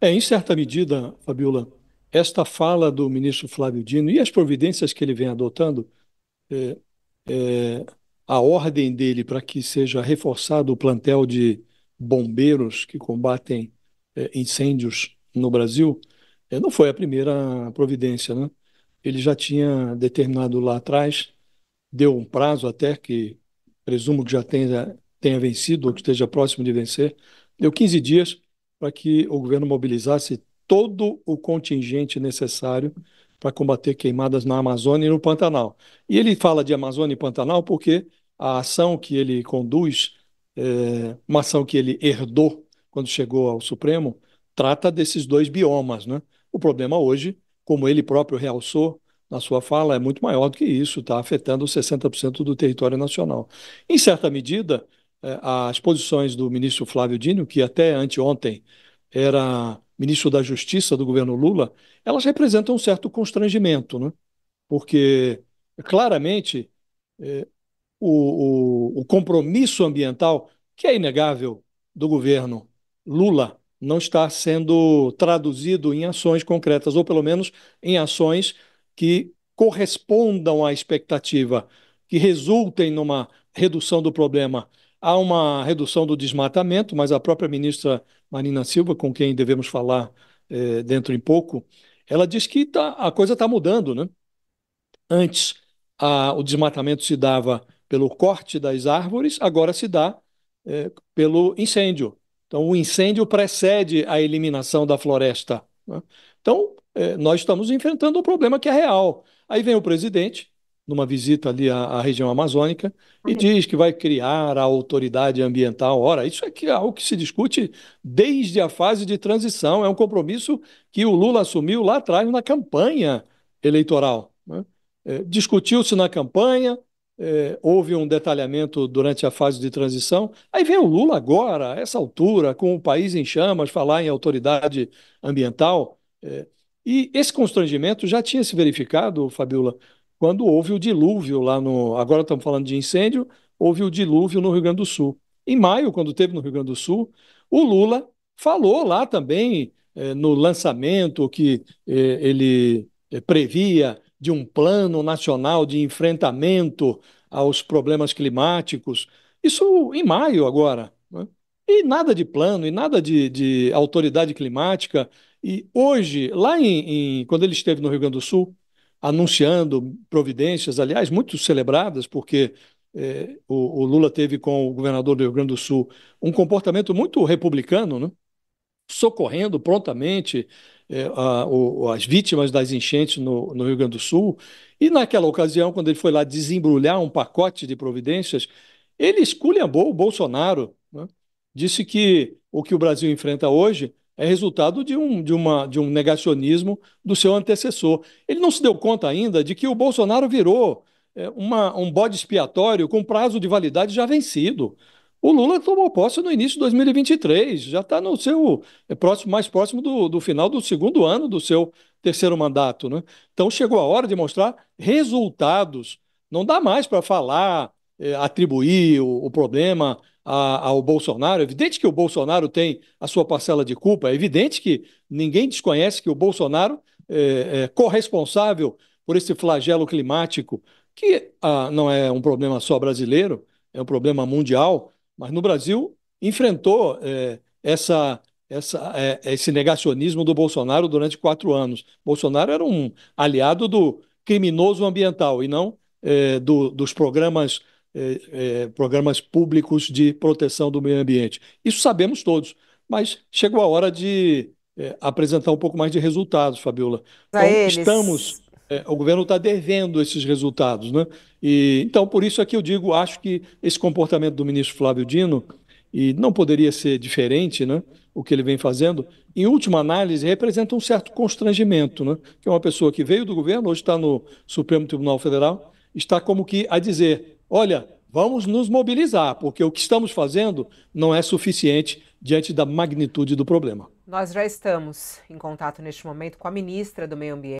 É, em certa medida, Fabiola, esta fala do ministro Flávio Dino e as providências que ele vem adotando, é, é, a ordem dele para que seja reforçado o plantel de bombeiros que combatem é, incêndios no Brasil, é, não foi a primeira providência, né? Ele já tinha determinado lá atrás, deu um prazo até que presumo que já tenha, tenha vencido ou que esteja próximo de vencer, deu 15 dias para que o governo mobilizasse todo o contingente necessário para combater queimadas na Amazônia e no Pantanal. E ele fala de Amazônia e Pantanal porque a ação que ele conduz, é, uma ação que ele herdou quando chegou ao Supremo, trata desses dois biomas. Né? O problema hoje, como ele próprio realçou na sua fala, é muito maior do que isso, está afetando 60% do território nacional. Em certa medida, as é, posições do ministro Flávio Dino, que até anteontem era ministro da Justiça do governo Lula, elas representam um certo constrangimento, né? porque é, claramente é, o, o, o, compromisso ambiental, que é inegável, do governo Lula não está sendo traduzido em ações concretas, ou pelo menos em ações que correspondam à expectativa, que resultem numa redução do problema Há uma redução do desmatamento, mas a própria ministra Marina Silva, com quem devemos falar é, dentro em pouco, ela diz que tá, a coisa está mudando. Né? Antes, a, o desmatamento se dava pelo corte das árvores, agora se dá é, pelo incêndio. Então, o incêndio precede a eliminação da floresta. Né? Então, é, nós estamos enfrentando um problema que é real. Aí vem o presidente numa visita ali à, à região amazônica, e uhum. diz que vai criar a autoridade ambiental. Ora, isso é, que é algo que se discute desde a fase de transição, é um compromisso que o Lula assumiu lá atrás na campanha eleitoral. Né? É, Discutiu-se na campanha, é, houve um detalhamento durante a fase de transição. Aí vem o Lula agora, a essa altura, com o país em chamas, falar em autoridade ambiental. É, e esse constrangimento já tinha se verificado, Fabiola, quando houve o dilúvio lá no. Agora estamos falando de incêndio, houve o dilúvio no Rio Grande do Sul. Em maio, quando teve no Rio Grande do Sul, o Lula falou lá também eh, no lançamento que eh, ele eh, previa de um plano nacional de enfrentamento aos problemas climáticos. Isso em maio agora. Né? E nada de plano, e nada de, de autoridade climática. E hoje, lá em, em, quando ele esteve no Rio Grande do Sul, anunciando providências, aliás, muito celebradas, porque é, o, o, Lula teve com o governador do Rio Grande do Sul um comportamento muito republicano, né? socorrendo prontamente é, a, o, as vítimas das enchentes no, no Rio Grande do Sul. E naquela ocasião, quando ele foi lá desembrulhar um pacote de providências, ele esculhambou o Bolsonaro, né? disse que o que o Brasil enfrenta hoje é resultado de um, de, uma, de um negacionismo do seu antecessor. Ele não se deu conta ainda de que o Bolsonaro virou é, uma, um bode expiatório com prazo de validade já vencido. O Lula tomou posse no início de 2023, já está no seu é, próximo, mais próximo do, do final do segundo ano do seu terceiro mandato. Né? Então chegou a hora de mostrar resultados. Não dá mais para falar é, atribuir o, o problema a, ao Bolsonaro. É evidente que o Bolsonaro tem a sua parcela de culpa, é evidente que ninguém desconhece que o Bolsonaro é, é corresponsável por esse flagelo climático, que ah, não é um problema só brasileiro, é um problema mundial, mas no Brasil enfrentou é, essa, essa, é, esse negacionismo do Bolsonaro durante quatro anos. Bolsonaro era um aliado do criminoso ambiental e não é, do, dos programas é, é, programas públicos de proteção do meio ambiente. Isso sabemos todos, mas chegou a hora de é, apresentar um pouco mais de resultados, Fabiola. Então, estamos, é, o governo está devendo esses resultados, né? E, então, por isso aqui eu digo, acho que esse comportamento do ministro Flávio Dino, e não poderia ser diferente, né? O que ele vem fazendo, em última análise, representa um certo constrangimento, né? Que é uma pessoa que veio do governo, hoje está no Supremo Tribunal Federal, está como que a dizer: olha, vamos nos mobilizar, porque o que estamos fazendo não é suficiente diante da magnitude do problema. Nós já estamos em contato neste momento com a ministra do Meio Ambiente.